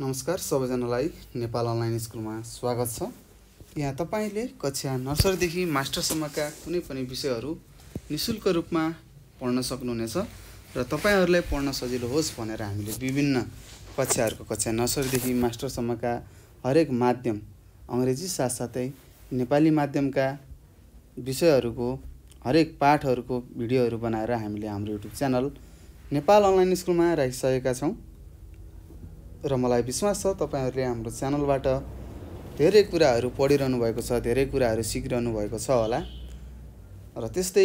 नमस्कार सबैजनालाई नेपाल अनलाइन स्कुलमा स्वागत छ यहाँ तपाईँले कक्षा नर्सरीदेखि मास्टरसम्मका कुनै पनि विषयहरू नि शुल्क रूपमा पढ्न सक्नुहुनेछ र तपाईँहरूलाई पढ्न सजिलो होस् भनेर हामीले विभिन्न कक्षाहरूको कक्षा नर्सरीदेखि मास्टरसम्मका हरेक माध्यम अङ्ग्रेजी साथसाथै नेपाली माध्यमका विषयहरूको हरेक पाठहरूको भिडियोहरू बनाएर हामीले हाम्रो युट्युब च्यानल नेपाल अनलाइन स्कुलमा राखिसकेका छौँ र मलाई विश्वास छ तपाईँहरूले हाम्रो च्यानलबाट धेरै कुराहरू पढिरहनु भएको छ धेरै कुराहरू सिकिरहनु भएको छ होला र त्यस्तै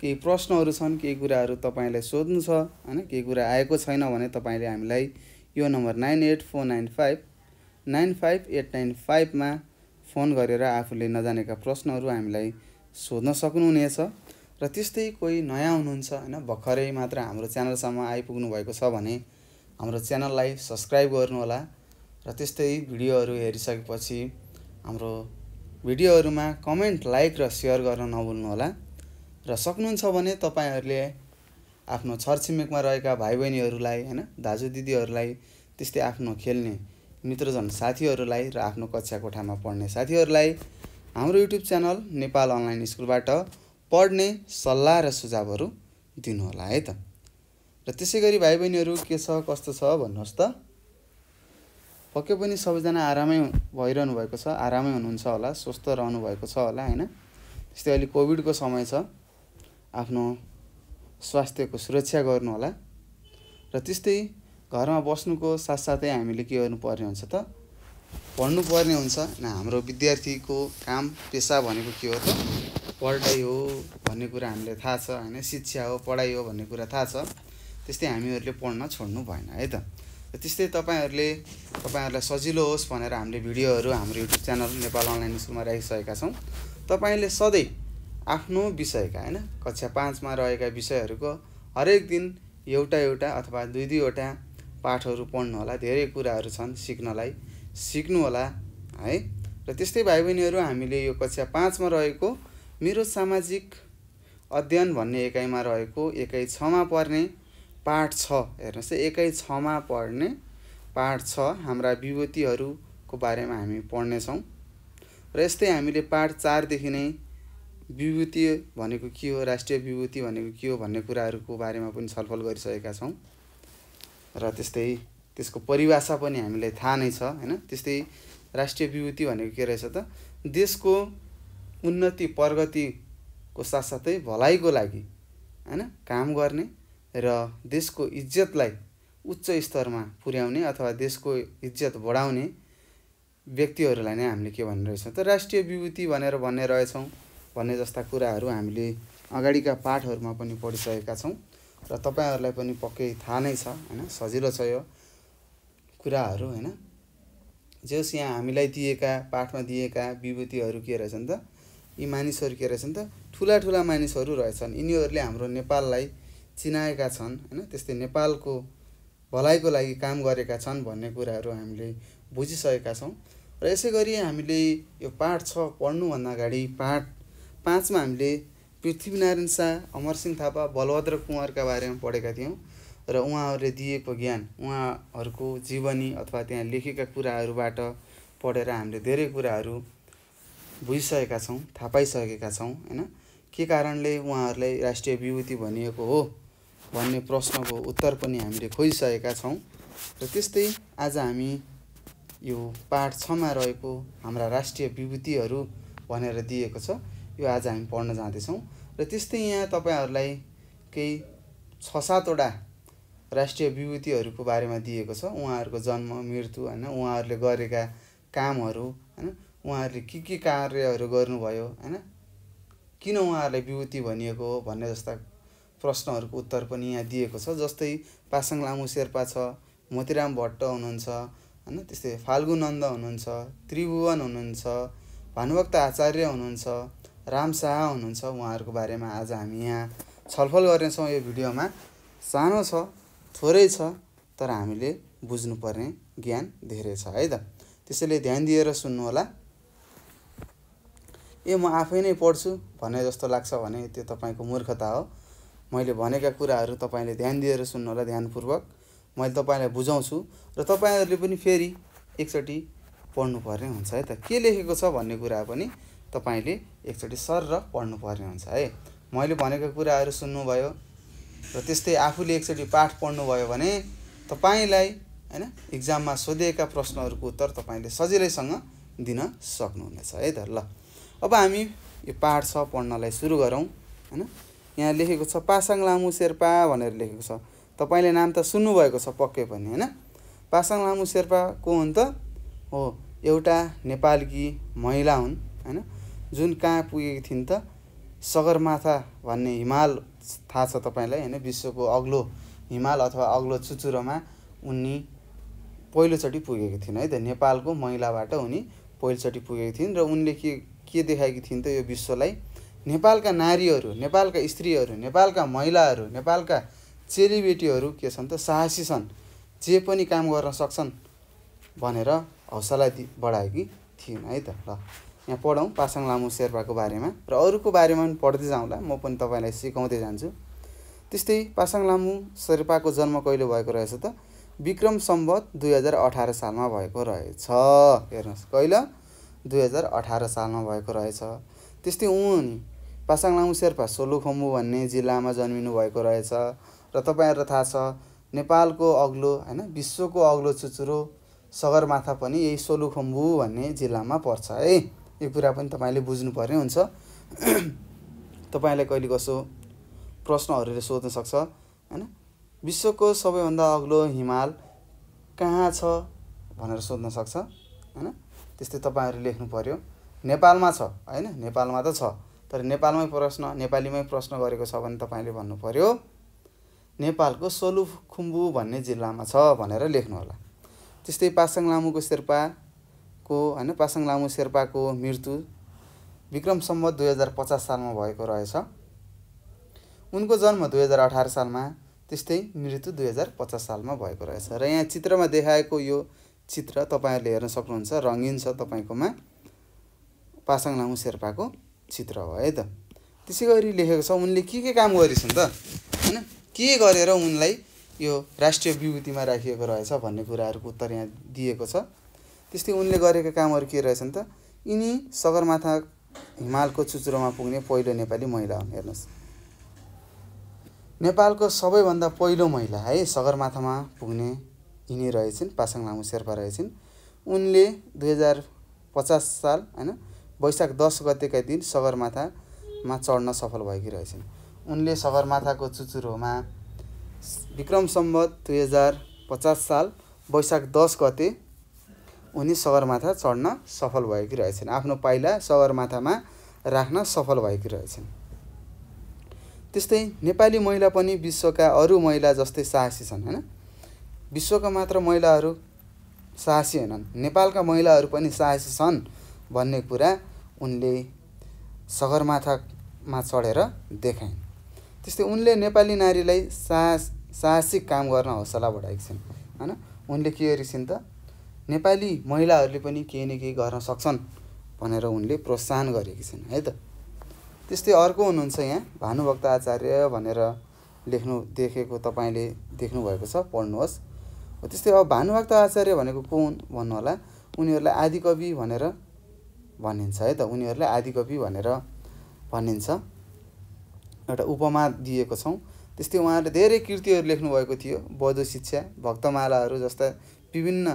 केही प्रश्नहरू छन् केही कुराहरू तपाईँलाई सोध्नु छ होइन केही कुरा आएको छैन भने तपाईँले हामीलाई यो number nine eight four nine five nine five eight nine फाइभमा फोन गरेर आफूले नजानेका प्रश्नहरू हामीलाई सोध्न सक्नुहुनेछ र त्यस्तै कोही नयाँ हुनुहुन्छ होइन भर्खरै मात्र हाम्रो च्यानलसम्म आइपुग्नु भएको छ भने हाम्रो च्यानललाई सब्सक्राइब गर्नुहोला र त्यस्तै भिडियोहरू हेरिसकेपछि हाम्रो भिडियोहरूमा कमेन्ट लाइक र सेयर गर्न नभुल्नुहोला र सक्नुहुन्छ भने तपाईँहरूले आफ्नो छरछिमेकमा रहेका भाइ बहिनीहरूलाई होइन दाजु दिदीहरूलाई त्यस्तै आफ्नो खेल्ने मित्रजन साथीहरूलाई र आफ्नो कक्षा कोठामा पढ्ने साथीहरूलाई हाम्रो युट्युब च्यानल नेपाल अनलाइन स्कुलबाट पढ्ने सल्लाह र सुझावहरू दिनुहोला है त र त्यसै गरी भाइ बहिनीहरू के छ कस्तो छ भन्नुहोस् त पक्कै पनि सबैजना आरामै भइरहनु भएको छ आरामै हुनुहुन्छ होला स्वस्थ रहनु भएको छ होला होइन त्यस्तै अहिले कोभिडको समय छ आफ्नो स्वास्थ्यको सुरक्षा गर्नु होला र त्यस्तै घरमा बस्नुको साथसाथै हामीले के गर्नुपर्ने हुन्छ त पढ्नु पर्ने हुन्छ न हाम्रो विद्यार्थीको काम पेसा भनेको के हो त पढाइ हो भन्ने कुरा हामीलाई थाहा छ होइन शिक्षा हो पढाइ हो भन्ने कुरा थाहा छ त्यस्तै हामीहरूले पढ्न छोड्नु भएन है त त्यस्तै तपाईँहरूले तपाईँहरूलाई सजिलो होस् भनेर हामीले भिडियोहरू हाम्रो युट्युब च्यानल नेपाल अनलाइन स्कुलमा राखिसकेका छौँ तपाईँले सधैँ आफ्नो विषयका होइन कक्षा पाँचमा रहेका विषयहरूको हरेक दिन एउटा एउटा अथवा दुई दुईवटा पाठहरू होला धेरै कुराहरू छन् सिक्नलाई सिक्नु होला है र त्यस्तै भाइ बहिनीहरू हामीले यो कक्षा पाँचमा रहेको मेरो सामाजिक अध्ययन भन्ने एकाइमा रहेको एकाइ छमा पर्ने पाठ छ हेर्नुहोस् एकै छमा पढ्ने पाठ छ हाम्रा विभूतिहरूको बारेमा हामी पढ्नेछौँ र यस्तै हामीले पाठ चारदेखि नै विभूति भनेको के हो राष्ट्रिय विभूति भनेको के हो भन्ने कुराहरूको बारेमा पनि छलफल गरिसकेका छौँ र त्यस्तै त्यसको परिभाषा पनि हामीलाई थाहा नै छ होइन त्यस्तै राष्ट्रिय विभूति भनेको के रहेछ त देशको उन्नति प्रगतिको साथसाथै भलाइको लागि होइन काम गर्ने र देशको इज्जतलाई उच्च स्तरमा पुर्याउने अथवा देशको इज्जत बढाउने व्यक्तिहरूलाई नै हामीले के भन्ने रहेछौँ त राष्ट्रिय विभूति भनेर भन्ने रहेछौँ भन्ने जस्ता कुराहरू हामीले अगाडिका पाठहरूमा पनि पढिसकेका छौँ र तपाईँहरूलाई पनि पक्कै थाहा नै छ होइन सजिलो छ यो कुराहरू होइन जस यहाँ हामीलाई दिएका पाठमा दिएका विभूतिहरू के रहेछन् त यी मानिसहरू के रहेछन् त ठुला ठुला मानिसहरू रहेछन् यिनीहरूले हाम्रो नेपाललाई चिनाएका छन् होइन त्यस्तै नेपालको भलाइको लागि काम गरेका छन् भन्ने कुराहरू हामीले बुझिसकेका छौँ र यसै गरी हामीले यो पाठ छ पढ्नुभन्दा अगाडि पाठ पाँचमा हामीले पृथ्वीनारायण शाह अमरसिंह थापा बलभद्र कुँवरका बारेमा पढेका थियौँ र उहाँहरूले दिएको ज्ञान उहाँहरूको जीवनी अथवा त्यहाँ लेखेका कुराहरूबाट पढेर हामीले धेरै कुराहरू बुझिसकेका छौँ थाहा पाइसकेका छौँ होइन के कारणले उहाँहरूलाई राष्ट्रिय विभूति भनिएको हो भन्ने प्रश्नको उत्तर पनि हामीले खोजिसकेका छौँ र त्यस्तै आज हामी यो पाठ छमा रहेको हाम्रा राष्ट्रिय विभूतिहरू भनेर दिएको छ यो आज हामी पढ्न जाँदैछौँ र त्यस्तै यहाँ तपाईँहरूलाई केही छ सातवटा राष्ट्रिय विभूतिहरूको बारेमा दिएको छ उहाँहरूको जन्म मृत्यु होइन उहाँहरूले गरेका कामहरू होइन उहाँहरूले के के कार्यहरू गर्नुभयो होइन किन उहाँहरूलाई विभूति भनिएको हो भन्ने जस्ता प्रश्नहरूको उत्तर पनि यहाँ दिएको छ जस्तै पासाङ लामो शेर्पा छ मोतीराम भट्ट हुनुहुन्छ होइन त्यस्तै नन्द हुनुहुन्छ त्रिभुवन हुनुहुन्छ भानुभक्त आचार्य हुनुहुन्छ राम शाह हुनुहुन्छ उहाँहरूको बारेमा आज हामी यहाँ छलफल गर्नेछौँ यो भिडियोमा सानो छ थोरै छ तर हामीले बुझ्नुपर्ने ज्ञान धेरै छ है त त्यसैले ध्यान दिएर सुन्नुहोला ए म आफै नै पढ्छु भने जस्तो लाग्छ भने त्यो तपाईँको मूर्खता हो मैले भनेका कुराहरू तपाईँले ध्यान दिएर सुन्नु होला ध्यानपूर्वक मैले तपाईँलाई बुझाउँछु र तपाईँहरूले पनि फेरि एकचोटि पढ्नुपर्ने हुन्छ है त के लेखेको छ भन्ने कुरा पनि तपाईँले एकचोटि सर र पढ्नुपर्ने हुन्छ है मैले भनेका कुराहरू सुन्नुभयो र त्यस्तै आफूले एकचोटि पाठ पढ्नुभयो भने तपाईँलाई होइन इक्जाममा सोधिएका प्रश्नहरूको उत्तर तपाईँले सजिलैसँग दिन सक्नुहुनेछ है त ल अब हामी यो पाठ छ पढ्नलाई सुरु गरौँ होइन यहाँ लेखेको छ पासाङ लामु शेर्पा भनेर लेखेको छ तपाईँले नाम त सुन्नुभएको छ पक्कै पनि होइन पासाङ लामु शेर्पा को हुन् त हो एउटा नेपालकी महिला हुन् होइन जुन कहाँ पुगेकी थिइन् त सगरमाथा भन्ने हिमाल थाहा छ तपाईँलाई होइन विश्वको अग्लो हिमाल अथवा अग्लो चुचुरोमा उनी पहिलोचोटि पुगेकी थिइन् है त नेपालको महिलाबाट उनी पहिलोचोटि पुगेकी थिइन् र उनले के के देखाएकी थिइन् त यो विश्वलाई नेपालका नारीहरू नेपालका स्त्रीहरू नेपालका महिलाहरू नेपालका चेलीबेटीहरू के छन् त साहसी छन् जे पनि काम गर्न सक्छन् भनेर हौसला दि बढाएकी थिइन् है त ल यहाँ पढौँ पासाङ लामो शेर्पाको बारेमा र अरूको बारेमा पनि पढ्दै जाउँला म पनि तपाईँलाई सिकाउँदै जान्छु त्यस्तै पासाङ लामु शेर्पाको जन्म कहिले भएको रहेछ त विक्रम सम्बत दुई हजार अठार सालमा भएको रहेछ हेर्नुहोस् कहिले दुई हजार अठार सालमा भएको रहेछ त्यस्तै उनी पासाङ लामु शेर्पा सोलुखोम्बु भन्ने जिल्लामा जन्मिनु भएको रहेछ र तपाईँहरूलाई थाहा छ नेपालको अग्लो होइन विश्वको अग्लो चुचुरो सगरमाथा पनि यही खम्बु भन्ने जिल्लामा पर्छ है यो कुरा पनि तपाईँले बुझ्नुपर्ने हुन्छ तपाईँलाई कहिले कसो प्रश्नहरूले सोध्न सक्छ होइन विश्वको सबैभन्दा अग्लो हिमाल कहाँ छ भनेर सोध्न सक्छ होइन त्यस्तै तपाईँहरू लेख्नु पऱ्यो नेपालमा छ होइन नेपालमा त छ तर नेपालमै प्रश्न नेपालीमै प्रश्न गरेको छ भने तपाईँले भन्नु पऱ्यो नेपालको सोलुखुम्बु भन्ने जिल्लामा छ भनेर लेख्नुहोला त्यस्तै पासाङ लामुको शेर्पाको होइन पासाङ लामु शेर्पाको मृत्यु विक्रम सम्बत दुई हजार पचास सालमा भएको रहेछ उनको जन्म दुई हजार अठार सालमा त्यस्तै मृत्यु दुई हजार पचास सालमा भएको रहेछ र यहाँ चित्रमा देखाएको यो चित्र तपाईँहरूले हेर्न सक्नुहुन्छ रङ्गिन छ तपाईँकोमा पासाङ लामु शेर्पाको चित्र हो है त त्यसै गरी लेखेको छ उनले के के काम गरेछन् त होइन के गरेर उनलाई यो राष्ट्रिय विभूतिमा राखिएको रहेछ भन्ने कुराहरूको उत्तर यहाँ दिएको छ त्यस्तै उनले गरेका कामहरू के रहेछन् त यिनी सगरमाथा हिमालको चुचुरोमा पुग्ने पहिलो नेपाली महिला हुन् हेर्नुहोस् नेपालको सबैभन्दा पहिलो महिला है सगरमाथामा पुग्ने यिनी रहेछन् पासाङ लामो शेर्पा रहेछन् उनले दुई हजार पचास साल होइन वैशाख दस गतेका दिन सगरमाथामा चढ्न सफल भएकी रहेछन् उनले सगरमाथाको चुचुरोमा विक्रम सम्बत दुई हजार पचास साल वैशाख दस गते उनी सगरमाथा चढ्न सफल भएकी रहेछन् आफ्नो पाइला सगरमाथामा राख्न सफल भएकी रहेछन् त्यस्तै नेपाली महिला पनि विश्वका अरू महिला जस्तै साहसी छन् होइन विश्वका मात्र महिलाहरू साहसी होइनन् नेपालका महिलाहरू पनि साहसी छन् भन्ने कुरा उनले सगरमाथामा चढेर देखाइन् त्यस्तै उनले नेपाली नारीलाई साहस साहसिक काम गर्न हौसला बढाएकी छिन् होइन उनले के गरेछन् त नेपाली महिलाहरूले पनि केही न केही गर्न सक्छन् भनेर उनले प्रोत्साहन गरेकी छिन् है त त्यस्तै अर्को हुनुहुन्छ यहाँ भानुभक्त आचार्य भनेर लेख्नु देखेको तपाईँले देख्नुभएको छ पढ्नुहोस् त्यस्तै अब भानुभक्त आचार्य भनेको को हुन् भन्नुहोला उनीहरूलाई आदिकवि भनेर भनिन्छ है त उनीहरूलाई आदिकवि भनेर भनिन्छ एउटा उपमा दिएको छौँ त्यस्तै उहाँहरूले धेरै कृतिहरू लेख्नुभएको थियो बौद्ध शिक्षा भक्तमालाहरू जस्ता विभिन्न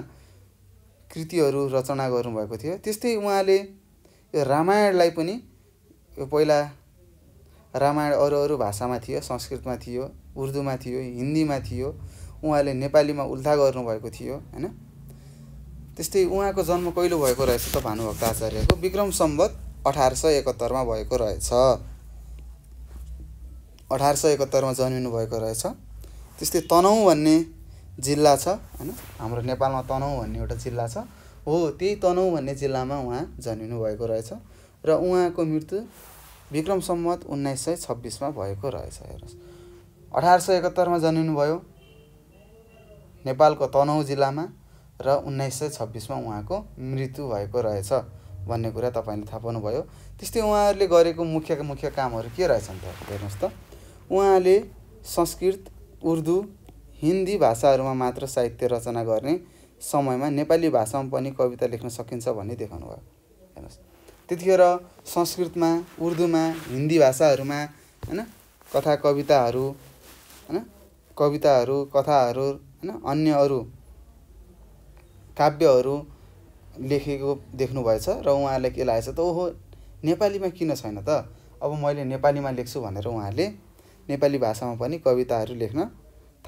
कृतिहरू रचना गर्नुभएको थियो त्यस्तै उहाँले यो रामायणलाई पनि यो पहिला रामायण अरू अरू भाषामा थियो संस्कृतमा थियो उर्दूमा थियो हिन्दीमा थियो उहाँले नेपालीमा उल्था गर्नुभएको थियो होइन त्यस्तै उहाँको जन्म कहिले भएको रहेछ त भानुभक्त आचार्यको विक्रम सम्बत अठार सय एकहत्तरमा भएको रहेछ अठार सय एकहत्तरमा जन्मिनु भएको रहेछ त्यस्तै तनहुँ भन्ने जिल्ला छ होइन हाम्रो नेपालमा तनहुँ भन्ने एउटा जिल्ला छ हो त्यही तनहुँ भन्ने जिल्लामा उहाँ जन्मिनु भएको रहेछ र उहाँको मृत्यु विक्रम सम्मत उन्नाइस सय छब्बिसमा भएको रहेछ हेर्नुहोस् अठार सय एकहत्तरमा जन्मिनुभयो नेपालको तनहुँ जिल्लामा र उन्नाइस सय छब्बिसमा उहाँको मृत्यु भएको रहेछ भन्ने कुरा तपाईँले थाहा पाउनुभयो त्यस्तै उहाँहरूले गरेको मुख्य मुख्य कामहरू के रहेछन् त हेर्नुहोस् त उहाँले संस्कृत उर्दू हिन्दी भाषाहरूमा मात्र साहित्य रचना गर्ने समयमा नेपाली भाषामा पनि कविता लेख्न सकिन्छ भन्ने देखाउनु भयो हेर्नुहोस् त्यतिखेर संस्कृतमा उर्दूमा हिन्दी भाषाहरूमा होइन कथा कविताहरू होइन कविताहरू कथाहरू होइन अन्य अरू काव्यहरू लेखेको देख्नुभएछ र उहाँलाई के लागेछ त ओहो नेपालीमा किन छैन त अब मैले नेपालीमा लेख्छु भनेर उहाँले नेपाली भाषामा पनि कविताहरू लेख्न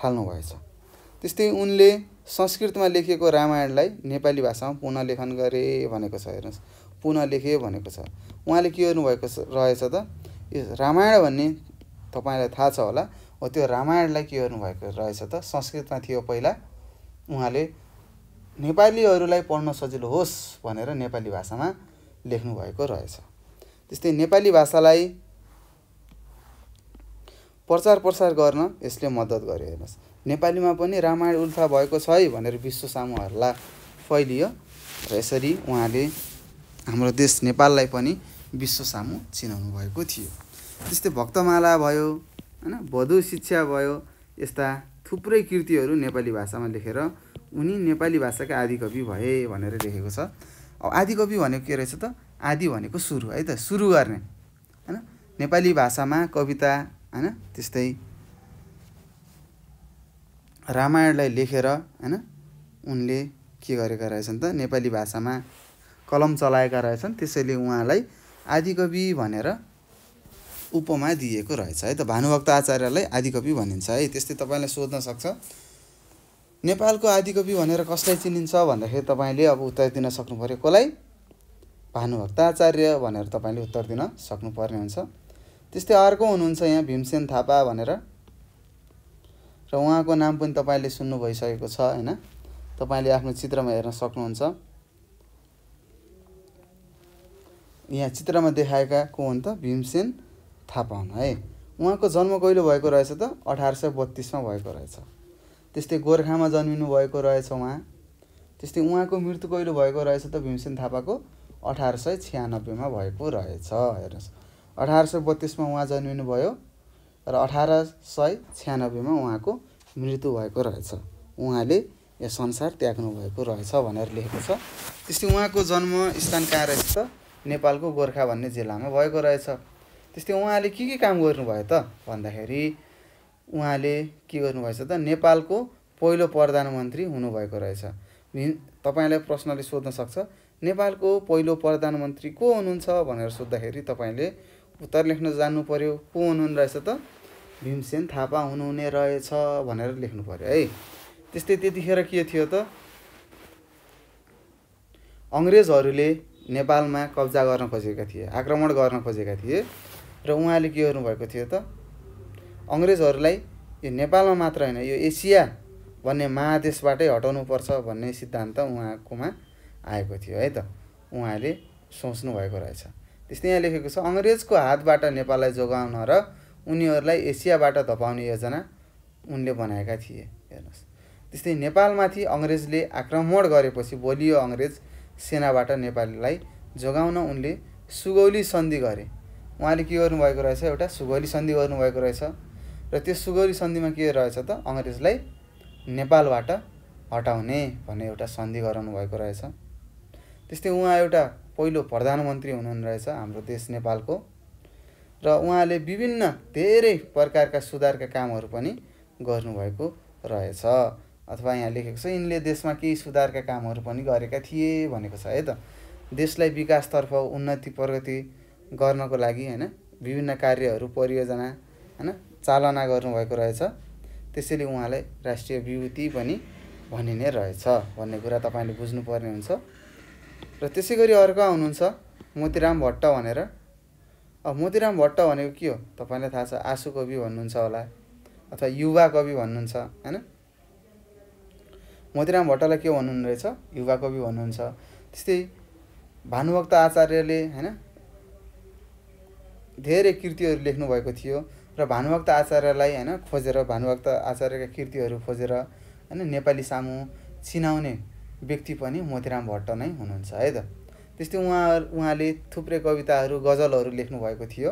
थाल्नुभएछ त्यस्तै उनले संस्कृतमा लेखिएको रामायणलाई नेपाली भाषामा पुनः गरे भनेको छ हेर्नुहोस् पुनः लेखे भनेको छ उहाँले के गर्नुभएको रहेछ त यो रामायण भन्ने तपाईँलाई थाहा छ होला हो त्यो रामायणलाई के गर्नुभएको रहेछ त संस्कृतमा थियो पहिला उहाँले नेपालीहरूलाई पढ्न सजिलो होस् भनेर नेपाली भाषामा लेख्नुभएको रहेछ त्यस्तै नेपाली भाषालाई प्रचार प्रसार गर्न यसले मद्दत गर्यो हेर्नुहोस् नेपालीमा पनि रामायण उल्था भएको छ है भनेर विश्व सामुहरूलाई फैलियो र यसरी उहाँले हाम्रो देश नेपाललाई पनि विश्व सामु चिनाउनु भएको थियो त्यस्तै भक्तमाला भयो होइन बधु शिक्षा भयो यस्ता थुप्रै कृतिहरू नेपाली भाषामा लेखेर उनी नेपाली भाषाका आदिकवि भए भनेर लेखेको छ अब आदिकवि भनेको के रहेछ त आदि भनेको सुरु है त सुरु गर्ने होइन नेपाली भाषामा कविता होइन त्यस्तै रामायणलाई लेखेर होइन उनले के गरेका रहेछन् त नेपाली भाषामा कलम चलाएका रहेछन् त्यसैले उहाँलाई आदिकवि भनेर उपमा दिएको रहेछ है त भानुभक्त आचार्यलाई आदिकवि भनिन्छ है त्यस्तै तपाईँलाई सोध्न सक्छ नेपालको आदिकवि भनेर कसलाई चिनिन्छ भन्दाखेरि तपाईँले अब उत्तर दिन सक्नु पऱ्यो कसलाई भानुभक्त आचार्य भनेर तपाईँले उत्तर दिन सक्नुपर्ने हुन्छ त्यस्तै अर्को हुनुहुन्छ यहाँ भीमसेन थापा भनेर र उहाँको नाम पनि तपाईँले सुन्नु भइसकेको छ होइन तपाईँले आफ्नो चित्रमा हेर्न सक्नुहुन्छ यहाँ चित्रमा देखाएका को हुन् त भीमसेन थापा हुन् है उहाँको जन्म कहिले भएको रहेछ त अठार सय बत्तिसमा भएको रहेछ त्यस्तै गोर्खामा जन्मिनु भएको रहेछ उहाँ त्यस्तै उहाँको मृत्यु कहिले भएको रहेछ त भीमसेन थापाको अठार सय छ्यानब्बेमा भएको रहेछ हेर्नुहोस् अठार सय बत्तिसमा उहाँ भयो र अठार सय छ्यानब्बेमा उहाँको मृत्यु भएको रहेछ उहाँले यो संसार त्याग्नु भएको रहेछ भनेर लेखेको छ त्यस्तै उहाँको जन्मस्थान कहाँ रहेछ त नेपालको गोर्खा भन्ने जिल्लामा भएको रहेछ त्यस्तै उहाँले के के काम गर्नुभयो त भन्दाखेरि उहाँले के गर्नुभएछ त नेपालको पहिलो प्रधानमन्त्री हुनुभएको रहेछ तपाईँलाई प्रश्नले सोध्न सक्छ नेपालको पहिलो प्रधानमन्त्री को हुनुहुन्छ भनेर सोद्धाखेरि तपाईँले उत्तर लेख्न जान्नु पऱ्यो को हुनुहुने रहेछ त भीमसेन थापा हुनुहुने रहेछ भनेर लेख्नु पऱ्यो है त्यस्तै त्यतिखेर के थियो त अङ्ग्रेजहरूले नेपालमा कब्जा गर्न खोजेका थिए आक्रमण गर्न खोजेका थिए र उहाँले के गर्नुभएको थियो त अङ्ग्रेजहरूलाई यो नेपालमा मात्र होइन यो एसिया भन्ने महादेशबाटै हटाउनुपर्छ भन्ने सिद्धान्त उहाँकोमा आएको थियो है त उहाँले सोच्नु भएको रहेछ त्यस्तै यहाँ लेखेको छ अङ्ग्रेजको हातबाट नेपाललाई जोगाउन र उनीहरूलाई एसियाबाट धपाउने योजना उनले बनाएका थिए हेर्नुहोस् त्यस्तै नेपालमाथि अङ्ग्रेजले आक्रमण गरेपछि बोलियो अङ्ग्रेज सेनाबाट नेपालीलाई जोगाउन उनले सुगौली सन्धि गरे उहाँले के गर्नुभएको रहेछ एउटा सुगौली सन्धि गर्नुभएको रहेछ र त्यो सुगौरी सन्धिमा के रहेछ त अङ्ग्रेजलाई नेपालबाट हटाउने भन्ने एउटा सन्धि गराउनु भएको रहेछ त्यस्तै उहाँ एउटा पहिलो प्रधानमन्त्री हुनुहुने रहेछ हाम्रो देश नेपालको र उहाँले विभिन्न धेरै प्रकारका सुधारका कामहरू पनि गर्नुभएको रहेछ अथवा यहाँ लेखेको छ यिनले देशमा केही सुधारका कामहरू पनि गरेका थिए भनेको छ है त देशलाई विकासतर्फ उन्नति प्रगति गर्नको लागि होइन विभिन्न कार्यहरू परियोजना होइन चालना गर्नुभएको रहेछ त्यसैले उहाँलाई राष्ट्रिय विभूति पनि भनिने रहेछ भन्ने कुरा तपाईँले बुझ्नुपर्ने हुन्छ र त्यसै गरी अर्को आउनुहुन्छ मोतीराम भट्ट भनेर अब मोतीराम भट्ट भनेको के हो तपाईँलाई थाहा छ आँसु कवि भन्नुहुन्छ होला अथवा युवा कवि भन्नुहुन्छ होइन मोतीराम भट्टलाई के भन्नुहुने रहेछ युवा कवि भन्नुहुन्छ त्यस्तै भानुभक्त आचार्यले होइन धेरै कृतिहरू लेख्नुभएको थियो र भानुभक्त आचार्यलाई होइन खोजेर भानुभक्त आचार्यका कृतिहरू खोजेर होइन नेपाली सामु चिनाउने व्यक्ति पनि मोतीराम भट्ट नै हुनुहुन्छ है त त्यस्तै उहाँ उहाँले थुप्रै कविताहरू गजलहरू लेख्नुभएको थियो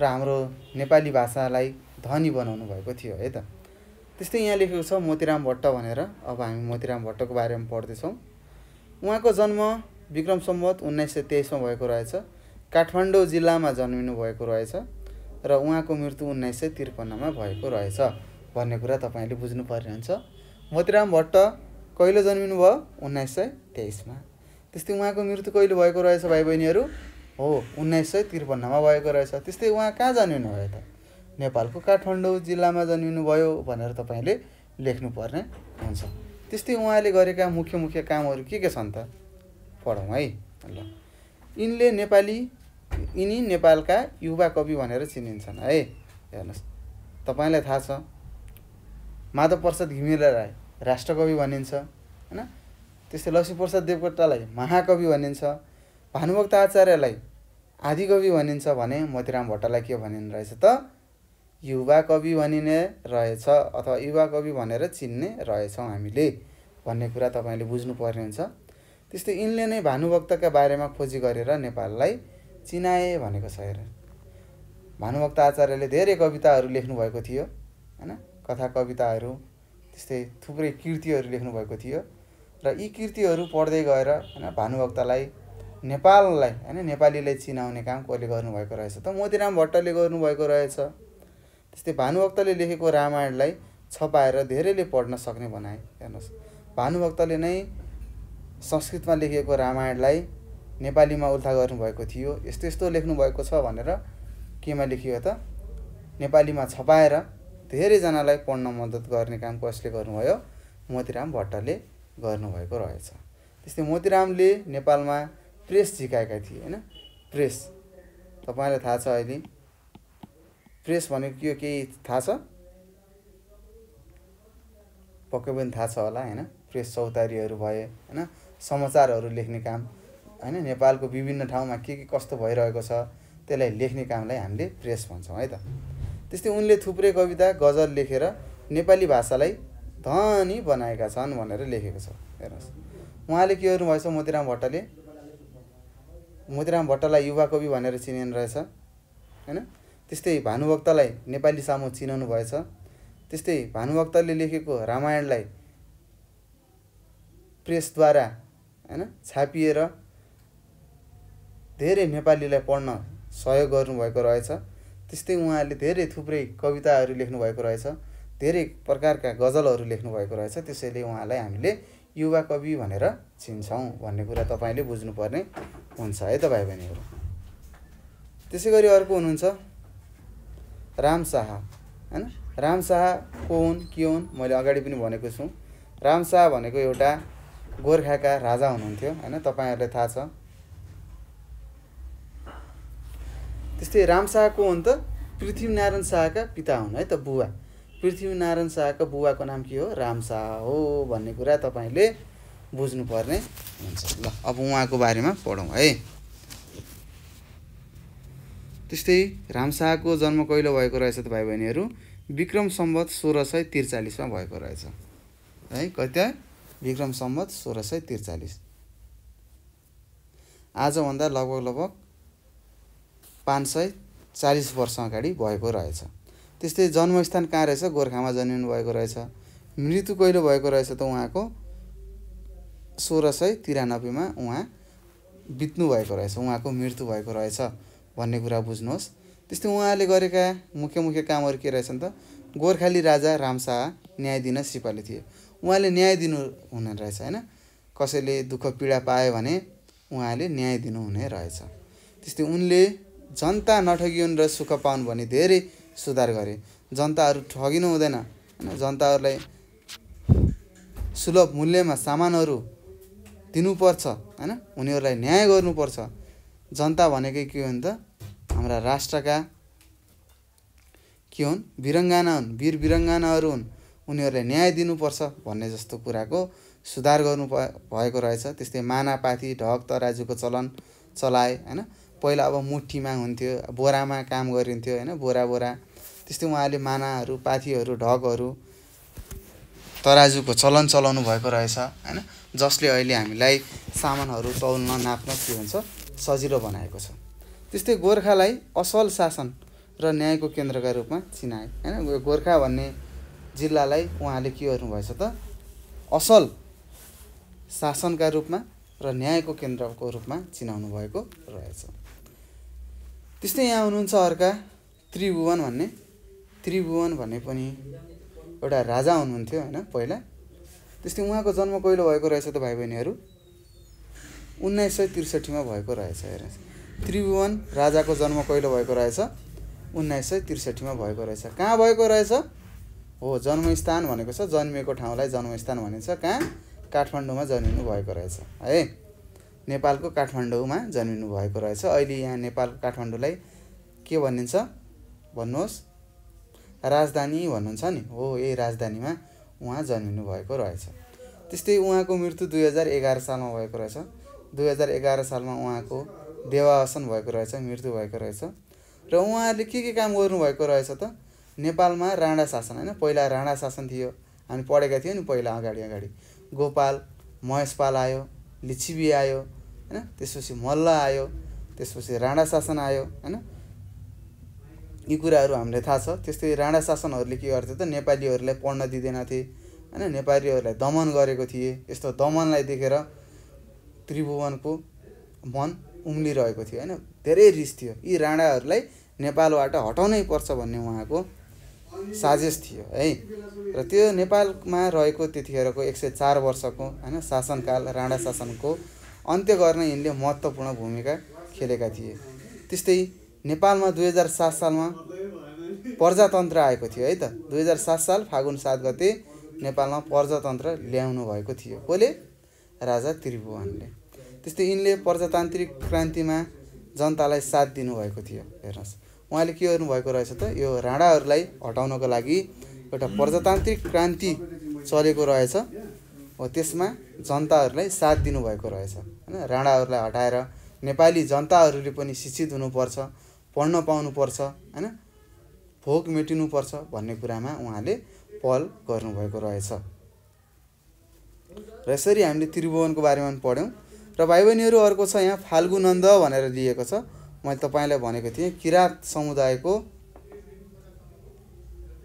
र हाम्रो नेपाली भाषालाई धनी बनाउनु भएको थियो है त त्यस्तै यहाँ लेखेको छ मोतीराम भट्ट भनेर अब हामी मोतीराम भट्टको बारेमा पढ्दैछौँ उहाँको जन्म विक्रम सम्बत उन्नाइस सय तेइसमा भएको रहेछ काठमाडौँ जिल्लामा जन्मिनु भएको रहेछ र उहाँको मृत्यु उन्नाइस सय त्रिपन्नमा भएको रहेछ भन्ने कुरा तपाईँले बुझ्नु परिरहन्छ हुन्छ मोतीराम भट्ट कहिले जन्मिनु भयो उन्नाइस सय तेइसमा त्यस्तै उहाँको मृत्यु कहिले भएको रहेछ भाइ बहिनीहरू हो उन्नाइस सय त्रिपन्नमा भएको रहेछ त्यस्तै उहाँ कहाँ जन्मिनुभयो त नेपालको काठमाडौँ जिल्लामा जन्मिनुभयो भनेर तपाईँले लेख्नुपर्ने हुन्छ त्यस्तै उहाँले गरेका मुख्य मुख्य कामहरू के के छन् त पढौँ है ल यिनले नेपाली यिनी नेपालका युवा कवि भनेर चिनिन्छन् है हेर्नुहोस् तपाईँलाई थाहा छ माधव प्रसाद घिमिरे राई राष्ट्रकवि भनिन्छ होइन त्यस्तै लक्ष्मीप्रसाद देवकोटालाई महाकवि भनिन्छ भानुभक्त आचार्यलाई आदिकवि भनिन्छ भने मोतीराम भट्टलाई के भनिने रहेछ त युवा कवि भनिने रहेछ अथवा युवा कवि भनेर चिन्ने रहेछौँ हामीले भन्ने कुरा तपाईँले बुझ्नुपर्ने हुन्छ त्यस्तै यिनले नै भानुभक्तका बारेमा खोजी गरेर नेपाललाई चिनाए भनेको छ हेर भानुभक्त आचार्यले धेरै कविताहरू लेख्नुभएको थियो होइन कथा कविताहरू त्यस्तै थुप्रै कृतिहरू लेख्नुभएको थियो र यी कृतिहरू पढ्दै गएर होइन भानुभक्तलाई नेपाललाई होइन नेपालीलाई चिनाउने काम कसले गर्नुभएको रहेछ त मोतीराम भट्टले गर्नुभएको रहेछ त्यस्तै भानुभक्तले लेखेको रामायणलाई छपाएर धेरैले पढ्न सक्ने बनाए हेर्नुहोस् भानुभक्तले नै संस्कृतमा लेखिएको रामायणलाई नेपालीमा उल्था गर्नुभएको थियो यस्तो यस्तो लेख्नुभएको छ भनेर केमा लेखियो त नेपालीमा छपाएर धेरैजनालाई पढ्न मद्दत गर्ने काम कसले गर्नुभयो मोतीराम भट्टले गर्नुभएको रहेछ त्यस्तै मोतीरामले नेपालमा प्रेस झिकाएका थिए होइन प्रेस तपाईँलाई थाहा छ अहिले प्रेस भनेको के हो केही थाहा छ पक्कै पनि थाहा छ होला होइन प्रेस चौतारीहरू भए होइन समाचारहरू लेख्ने काम होइन नेपालको विभिन्न ठाउँमा के के कस्तो भइरहेको छ त्यसलाई लेख्ने कामलाई हामीले प्रेस भन्छौँ है त त्यस्तै उनले थुप्रै कविता गजल लेखेर नेपाली भाषालाई धनी बनाएका छन् भनेर लेखेको छ हेर्नुहोस् उहाँले के गर्नुभएछ मोतीराम भट्टले मोतीराम भट्टलाई युवा कवि भनेर चिनिनु रहेछ होइन त्यस्तै भानुभक्तलाई नेपाली सामु चिनाउनु भएछ त्यस्तै भानुभक्तले लेखेको रामायणलाई प्रेसद्वारा होइन छापिएर धेरै नेपालीलाई पढ्न सहयोग गर्नुभएको रहेछ त्यस्तै उहाँहरूले धेरै थुप्रै कविताहरू लेख्नुभएको रहेछ धेरै प्रकारका गजलहरू लेख्नुभएको रहेछ त्यसैले उहाँलाई हामीले युवा कवि भनेर चिन्छौँ भन्ने कुरा तपाईँले बुझ्नुपर्ने हुन्छ है त भाइ बहिनीहरू त्यसै गरी अर्को हुनुहुन्छ राम शाह होइन राम शाह को हुन् के हुन् मैले अगाडि पनि भनेको छु राम शाह भनेको एउटा गोर्खाका राजा हुनुहुन्थ्यो होइन तपाईँहरूलाई थाहा छ त्यस्तै राम शाहको हुन् त पृथ्वीनारायण शाहका पिता हुन् है त बुवा पृथ्वीनारायण शाहका बुवाको नाम के हो राम शाह हो भन्ने कुरा तपाईँले बुझ्नुपर्ने हुन्छ ल अब उहाँको बारेमा पढौँ है त्यस्तै राम शाहको जन्म कहिले भएको रहेछ त भाइ बहिनीहरू विक्रम सम्बत सोह्र सय त्रिचालिसमा भएको रहेछ है कति विक्रम सम्बत सोह्र सय त्रिचालिस आजभन्दा लगभग लगभग पाँच सय चालिस वर्ष अगाडि भएको रहेछ त्यस्तै जन्मस्थान कहाँ रहेछ गोर्खामा जन्मिनु भएको रहेछ मृत्यु कहिले भएको रहेछ त उहाँको सोह्र सय तिरानब्बेमा उहाँ बित्नु भएको रहेछ उहाँको मृत्यु भएको रहेछ भन्ने कुरा बुझ्नुहोस् त्यस्तै उहाँले गरेका मुख्य मुख्य कामहरू के रहेछन् त गोर्खाली राजा रामशाह न्याय दिन सिपाली थिए उहाँले न्याय दिनु हुने रहेछ होइन कसैले दुःख पीडा पायो भने उहाँले न्याय दिनुहुने रहेछ त्यस्तै उनले जनता नठगिउन् र सुख पाउन् भने धेरै सुधार गरे जनताहरू ठगिनु हुँदैन होइन जनताहरूलाई सुलभ मूल्यमा सामानहरू दिनुपर्छ होइन उनीहरूलाई न्याय गर्नुपर्छ जनता भनेकै के हुन् त हाम्रा राष्ट्रका के हुन् विरङ्गाना हुन् वीर बिरङ्गानाहरू हुन् उनीहरूलाई न्याय दिनुपर्छ भन्ने जस्तो कुराको सुधार गर्नु भएको रहेछ त्यस्तै मानापाथी ढक तराजुको चलन चलाए होइन पहिला अब मुठीमा हुन्थ्यो बोरामा काम गरिन्थ्यो होइन बोरा बोरा त्यस्तै उहाँले मानाहरू पाथीहरू ढगहरू तराजुको चलन चलाउनु भएको रहेछ होइन जसले अहिले हामीलाई सामानहरू तौल्न नाप्न के हुन्छ सजिलो बनाएको छ त्यस्तै गोर्खालाई असल शासन र न्यायको केन्द्रका रूपमा चिनाए होइन गोर्खा भन्ने जिल्लालाई उहाँले के गर्नुभएछ त असल शासनका रूपमा र न्यायको केन्द्रको रूपमा चिनाउनु भएको रहेछ त्यस्तै यहाँ हुनुहुन्छ अर्का त्रिभुवन भन्ने त्रिभुवन भन्ने पनि एउटा राजा हुनुहुन्थ्यो होइन पहिला त्यस्तै उहाँको जन्म कहिले भएको रहेछ त भाइ बहिनीहरू उन्नाइस सय त्रिसठीमा भएको रहेछ हेर त्रिभुवन राजाको जन्म कहिले भएको रहेछ उन्नाइस सय त्रिसठीमा भएको रहेछ कहाँ भएको रहेछ हो जन्मस्थान भनेको छ जन्मिएको ठाउँलाई जन्मस्थान भनिन्छ कहाँ काठमाडौँमा जन्मिनु भएको रहेछ है नेपालको काठमाडौँमा जन्मिनु भएको रहेछ अहिले यहाँ नेपालको काठमाडौँलाई के भनिन्छ भन्नुहोस् राजधानी भन्नुहुन्छ नि हो यही राजधानीमा उहाँ जन्मिनु भएको रहेछ त्यस्तै उहाँको मृत्यु दुई हजार एघार सालमा भएको रहेछ दुई हजार एघार सालमा उहाँको देवासन भएको रहेछ मृत्यु भएको रहेछ र उहाँहरूले के के काम गर्नुभएको रहेछ त नेपालमा राणा शासन होइन पहिला राणा शासन थियो हामी पढेका थियौँ नि पहिला अगाडि अगाडि गोपाल महेशपाल आयो लिच्छिबी आयो होइन त्यसपछि मल्ल आयो त्यसपछि राणा शासन आयो होइन यी कुराहरू हामीलाई थाहा छ त्यस्तै राणा शासनहरूले के गर्थ्यो त नेपालीहरूलाई पढ्न दिँदैनथे होइन नेपालीहरूलाई दमन गरेको थिए यस्तो दमनलाई देखेर त्रिभुवनको मन उम्लिरहेको थियो होइन धेरै रिस थियो यी राणाहरूलाई नेपालबाट हटाउनै पर्छ भन्ने उहाँको साजेस थियो है र त्यो नेपालमा रहेको त्यतिखेरको एक सय चार वर्षको होइन शासनकाल राणा शासनको अन्त्य गर्न यिनले महत्त्वपूर्ण भूमिका खेलेका थिए त्यस्तै नेपालमा दुई हजार सात सालमा प्रजातन्त्र आएको थियो है त दुई हजार सात साल फागुन सात गते नेपालमा प्रजातन्त्र ल्याउनु भएको थियो कसले राजा त्रिभुवनले त्यस्तै यिनले प्रजातान्त्रिक क्रान्तिमा जनतालाई साथ दिनुभएको थियो हेर्नुहोस् उहाँले के गर्नुभएको रहेछ त यो राणाहरूलाई हटाउनको लागि एउटा प्रजातान्त्रिक क्रान्ति चलेको रहेछ हो त्यसमा जनताहरूलाई साथ दिनुभएको रहेछ होइन राणाहरूलाई हटाएर नेपाली जनताहरूले पनि शिक्षित हुनुपर्छ पढ्न पाउनुपर्छ होइन भोक मेटिनुपर्छ भन्ने कुरामा उहाँले पहल गर्नुभएको रहेछ र यसरी हामीले त्रिभुवनको बारेमा पनि पढ्यौँ र भाइ बहिनीहरू अर्को छ यहाँ फाल्गुनन्द भनेर दिएको छ मैले तपाईँलाई भनेको थिएँ किराँत समुदायको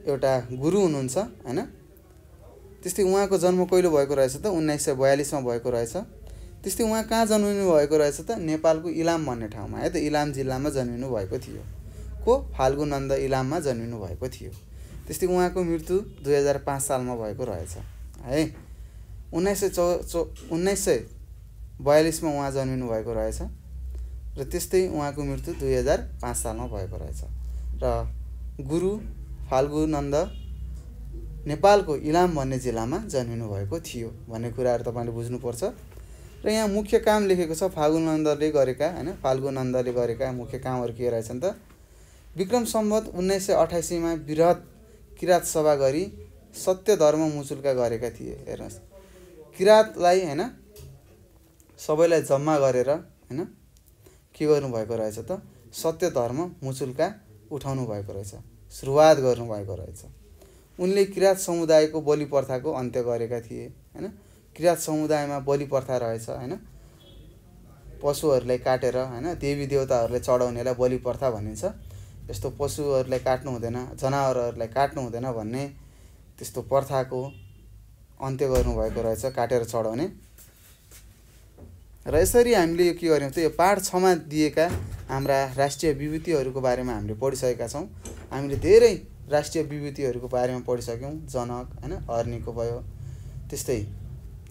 एउटा गुरु हुनुहुन्छ होइन त्यस्तै उहाँको जन्म कहिले भएको रहेछ त उन्नाइस सय बयालिसमा भएको रहेछ त्यस्तै उहाँ कहाँ जन्मिनु भएको रहेछ त नेपालको इलाम भन्ने ठाउँमा है त इलाम जिल्लामा जन्मिनु भएको थियो को फाल्गुनन्द इलाममा जन्मिनु भएको थियो त्यस्तै उहाँको मृत्यु दुई हजार पाँच सालमा भएको रहेछ है उन्नाइस सय चौ चौ उन्नाइस सय बयालिसमा उहाँ जन्मिनु भएको रहेछ र त्यस्तै उहाँको मृत्यु दुई हजार पाँच सालमा भएको रहेछ र गुरु फाल्गुनन्द नेपालको इलाम भन्ने जिल्लामा जन्मिनु भएको थियो भन्ने कुराहरू तपाईँले बुझ्नुपर्छ र यहाँ मुख्य काम लेखेको छ फाल्गुनन्दले गरेका होइन फाल्गुनन्दले गरेका मुख्य कामहरू के रहेछन् त विक्रम सम्बत उन्नाइस सय अठासीमा वृहत किराँत सभा गरी सत्य धर्म मुचुल्का गरेका थिए हेर्नुहोस् किराँतलाई होइन सबैलाई जम्मा गरेर होइन के गर्नुभएको रहेछ त सत्य धर्म मुचुल्का उठाउनु भएको रहेछ सुरुवात गर्नुभएको रहेछ उनले किराँत समुदायको बलि प्रथाको अन्त्य गरेका थिए होइन किराँत समुदायमा बलि प्रथा रहेछ होइन पशुहरूलाई काटेर होइन देवी देवताहरूलाई चढाउनेलाई बलि प्रथा भनिन्छ यस्तो पशुहरूलाई काट्नु हुँदैन जनावरहरूलाई काट्नु हुँदैन भन्ने त्यस्तो प्रथाको अन्त्य गर्नुभएको रहेछ काटेर चढाउने र यसरी हामीले यो के गऱ्यौँ त यो पाठ छमा दिएका हाम्रा राष्ट्रिय विभूतिहरूको बारेमा हामीले पढिसकेका छौँ हामीले धेरै राष्ट्रिय विभूतिहरूको बारेमा पढिसक्यौँ जनक होइन हर्नीको भयो त्यस्तै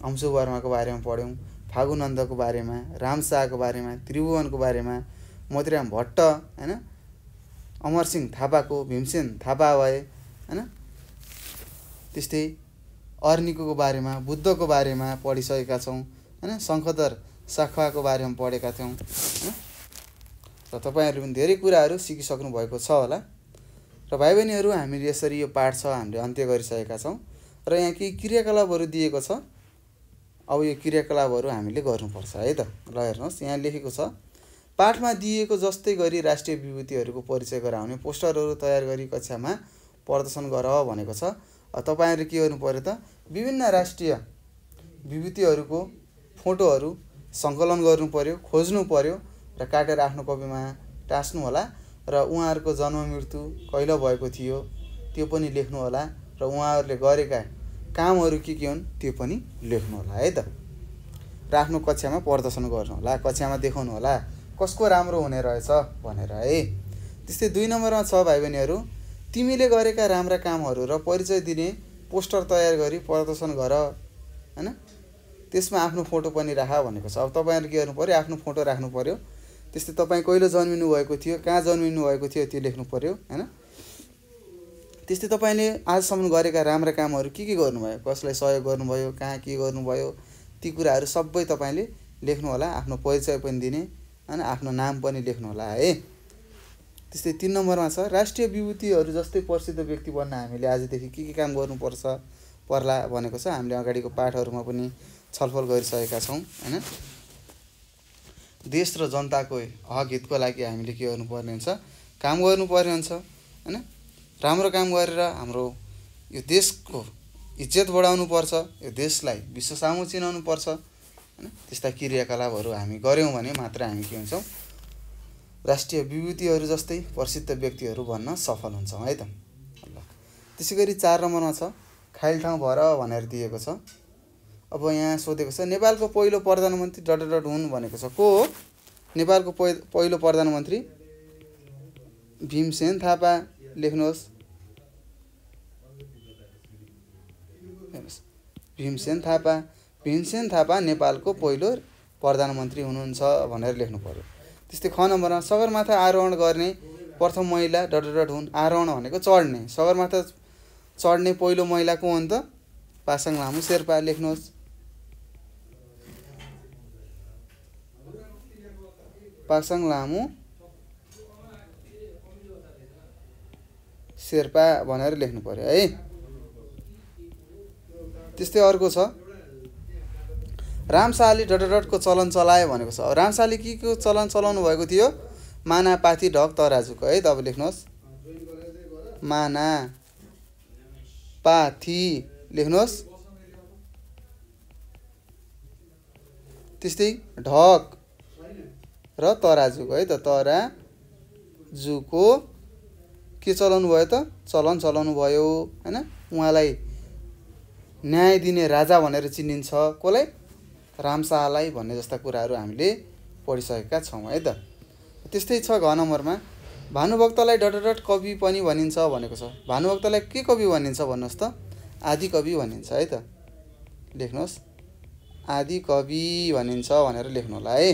अंशु वर्माको बारेमा पढ्यौँ फागुनन्दको बारेमा राम बारेमा त्रिभुवनको बारेमा मोतीराम भट्ट होइन अमरसिंह थापाको भीमसेन थापा भए होइन त्यस्तै अर्निको बारेमा बुद्धको बारेमा पढिसकेका छौँ होइन शङ्खदर साखुवाको बारेमा पढेका थियौँ र तपाईँहरूले पनि धेरै कुराहरू सिकिसक्नु भएको छ होला र भाइ बहिनीहरू हामीले यसरी यो पाठ छ हामीले अन्त्य गरिसकेका छौँ र यहाँ केही क्रियाकलापहरू दिएको छ अब यो क्रियाकलापहरू हामीले गर्नुपर्छ है त ल हेर्नुहोस् यहाँ लेखेको छ पाठमा दिएको जस्तै गरी राष्ट्रिय विभूतिहरूको परिचय गराउने पोस्टरहरू तयार गरी कक्षामा प्रदर्शन गर भनेको छ तपाईँहरू के गर्नु पऱ्यो त विभिन्न राष्ट्रिय विभूतिहरूको फोटोहरू सङ्कलन गर्नु पऱ्यो खोज्नु पऱ्यो र काटेर आफ्नो कपीमा होला र उहाँहरूको जन्म मृत्यु कहिले भएको थियो त्यो पनि लेख्नु होला र उहाँहरूले गरेका कामहरू के के हुन् त्यो पनि लेख्नु होला है त र आफ्नो कक्षामा प्रदर्शन गर्नुहोला कक्षामा देखाउनु होला कसको राम्रो हुने रहेछ भनेर है त्यस्तै दुई नम्बरमा छ भाइ बहिनीहरू तिमीले गरेका राम्रा कामहरू र परिचय दिने पोस्टर तयार गरी प्रदर्शन गर होइन त्यसमा आफ्नो फोटो पनि राख भनेको छ अब तपाईँहरू के गर्नु पऱ्यो आफ्नो फोटो राख्नु पऱ्यो त्यस्तै तपाईँ कहिले जन्मिनु भएको थियो कहाँ जन्मिनु भएको थियो त्यो लेख्नु पऱ्यो होइन त्यस्तै तपाईँले आजसम्म गरेका राम्रा कामहरू के के गर्नुभयो कसलाई सहयोग गर्नुभयो कहाँ के गर्नुभयो ती कुराहरू सबै तपाईँले होला आफ्नो परिचय पनि दिने होइन आफ्नो नाम पनि लेख्नु होला है त्यस्तै तिन नम्बरमा छ राष्ट्रिय विभूतिहरू जस्तै प्रसिद्ध व्यक्ति बन्न हामीले आजदेखि के के काम गर्नुपर्छ पर्ला भनेको छ हामीले अगाडिको पाठहरूमा पनि छलफल गरिसकेका छौँ होइन देश र जनताको हक हितको लागि हामीले के गर्नुपर्ने हुन्छ काम गर्नुपर्ने हुन्छ होइन राम्रो काम गरेर हाम्रो यो देशको इज्जत बढाउनु पर्छ यो देशलाई विश्व सामु चिनाउनु पर्छ होइन त्यस्ता क्रियाकलापहरू हामी गऱ्यौँ भने मात्र हामी के हुन्छौँ राष्ट्रिय विभूतिहरू जस्तै प्रसिद्ध व्यक्तिहरू भन्न सफल हुन्छौँ है त ल त्यसै गरी चार नम्बरमा छ खाइल ठाउँ भर भनेर दिएको छ अब यहाँ सोधेको छ नेपालको पहिलो प्रधानमन्त्री डट डट हुन् भनेको छ को हो नेपालको पहिलो प्रधानमन्त्री भीमसेन थापा लेख्नुहोस् भीमसेन थापा भीमसेन थापा नेपालको पहिलो प्रधानमन्त्री हुनुहुन्छ भनेर लेख्नु पऱ्यो त्यस्तै ख नम्बरमा सगरमाथा आरोहण गर्ने प्रथम महिला डट डट हुन् आरोहण भनेको चढ्ने सगरमाथा चढ्ने पहिलो महिला को हो नि त पासाङ लामो शेर्पा लेख्नुहोस् पाक्साङ लामो शेर्पा भनेर लेख्नु पऱ्यो है त्यस्तै अर्को छ रामशाली डटडटको चलन चलायो भनेको छ रामशाली के को चलन चलाउनु भएको थियो माना पाथी ढक तराजुको है तपाईँ लेख्नुहोस् माना पाथी लेख्नुहोस् त्यस्तै ढक र तराजुको है त तराजुको के चलाउनु भयो त चलन चलाउनु भयो होइन उहाँलाई न्याय दिने राजा भनेर चिनिन्छ कसलाई रामशाहलाई भन्ने जस्ता कुराहरू हामीले पढिसकेका छौँ है त त्यस्तै छ घ नम्बरमा भानुभक्तलाई डटडट कवि पनि भनिन्छ भनेको छ भानुभक्तलाई के कवि भनिन्छ भन्नुहोस् त आदि कवि भनिन्छ है त लेख्नुहोस् आदि कवि भनिन्छ भनेर लेख्नु होला है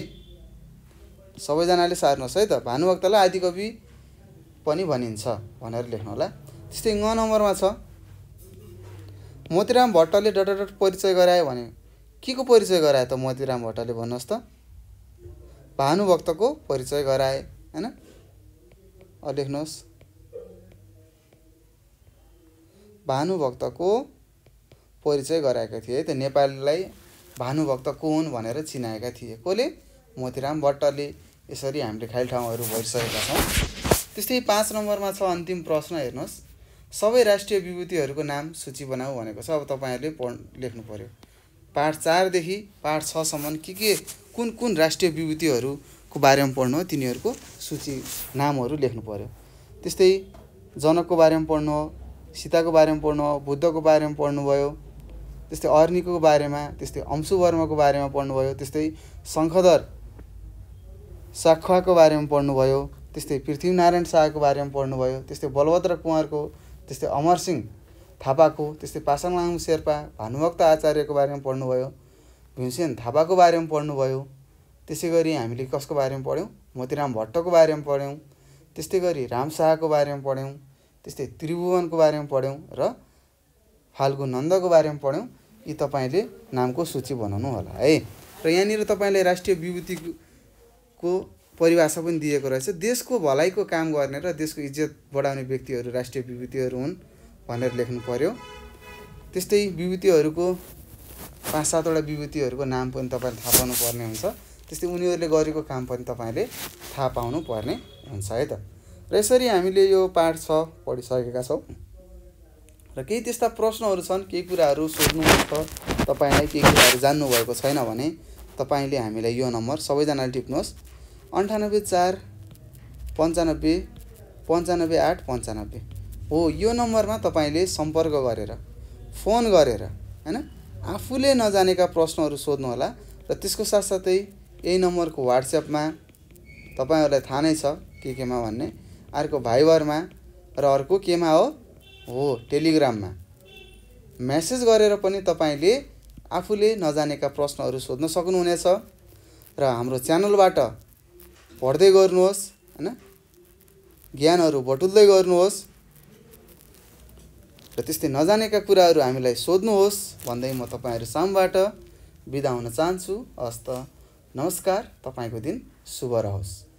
सबैजनाले सार्नुहोस् है त भानुभक्तलाई आदिकवि पनि भनिन्छ भनेर लेख्नु होला त्यस्तै ङ नम्बरमा छ मोतीराम भट्टले डट डट परिचय गरायो भने के को परिचय गरायो त मोतीराम भट्टले भन्नुहोस् त भानुभक्तको परिचय गराए होइन लेख्नुहोस् भानुभक्तको परिचय गराएका थिए है त नेपालीलाई भानुभक्त को हुन् भनेर चिनाएका थिए कसले मोतीराम भट्टले यसरी हामीले खाली ठाउँहरू भइसकेका छौँ त्यस्तै पाँच नम्बरमा छ अन्तिम प्रश्न हेर्नुहोस् सबै राष्ट्रिय विभूतिहरूको नाम सूची बनाऊ भनेको छ अब तपाईँहरूले पढ लेख्नु पऱ्यो पाठ चारदेखि पाठ छसम्म के के कुन कुन राष्ट्रिय विभूतिहरूको बारेमा पढ्नु हो तिनीहरूको सूची नामहरू लेख्नु पऱ्यो त्यस्तै जनकको बारेमा पढ्नु हो सीताको बारेमा पढ्नु हो बुद्धको बारेमा पढ्नुभयो त्यस्तै अर्नीको बारेमा त्यस्तै अंशुवर्मको बारेमा पढ्नुभयो त्यस्तै शङ्खधर साखुवाको बारेमा पढ्नुभयो त्यस्तै पृथ्वीनारायण शाहको बारेमा पढ्नुभयो त्यस्तै बलभद्र कुँवरको त्यस्तै अमरसिंह थापाको त्यस्तै पासाङलाङ शेर्पा भानुभक्त आचार्यको बारेमा पढ्नुभयो भीमसेन थापाको बारेमा पढ्नुभयो त्यसै गरी हामीले कसको बारेमा पढ्यौँ मोतीराम भट्टको बारेमा पढ्यौँ त्यस्तै गरी राम बारेमा पढ्यौँ त्यस्तै त्रिभुवनको बारेमा पढ्यौँ र फाल्गु नन्दको बारेमा पढ्यौँ यी तपाईँले नामको सूची बनाउनु होला है र यहाँनिर तपाईँले राष्ट्रिय विभूति को परिभाषा पनि दिएको रहेछ देशको भलाइको काम गर्ने र देशको इज्जत बढाउने व्यक्तिहरू राष्ट्रिय विभूतिहरू हुन् भनेर लेख्नु पर्यो त्यस्तै विभूतिहरूको पाँच सातवटा विभूतिहरूको नाम पनि तपाईँले थाहा पाउनु पर्ने हुन्छ त्यस्तै उनीहरूले गरेको काम पनि तपाईँले थाहा पाउनु पर्ने हुन्छ है त र यसरी हामीले यो पाठ छ पढिसकेका छौँ र केही त्यस्ता प्रश्नहरू छन् केही कुराहरू त तपाईँलाई केही कुराहरू जान्नुभएको छैन भने तपाईँले हामीलाई यो नम्बर सबैजनाले टिप्नुहोस् अन्ठानब्बे चार पन्चानब्बे पन्चानब्बे आठ पन्चानब्बे हो यो नम्बरमा तपाईँले सम्पर्क गरेर फोन गरेर होइन आफूले नजानेका प्रश्नहरू सोध्नुहोला र त्यसको साथसाथै यही नम्बरको वाट्सएपमा तपाईँहरूलाई थाहा नै छ के केमा भन्ने अर्को भाइबरमा र अर्को केमा हो हो टेलिग्राममा म्यासेज गरेर पनि तपाईँले आफूले नजानेका प्रश्नहरू सोध्न सक्नुहुनेछ र हाम्रो च्यानलबाट पढ्दै गर्नुहोस् होइन ज्ञानहरू बटुल्दै गर्नुहोस् र त्यस्तै नजानेका कुराहरू हामीलाई सोध्नुहोस् भन्दै म तपाईँहरू सामबाट बिदा हुन चाहन्छु हस्त नमस्कार तपाईँको दिन शुभ रहोस्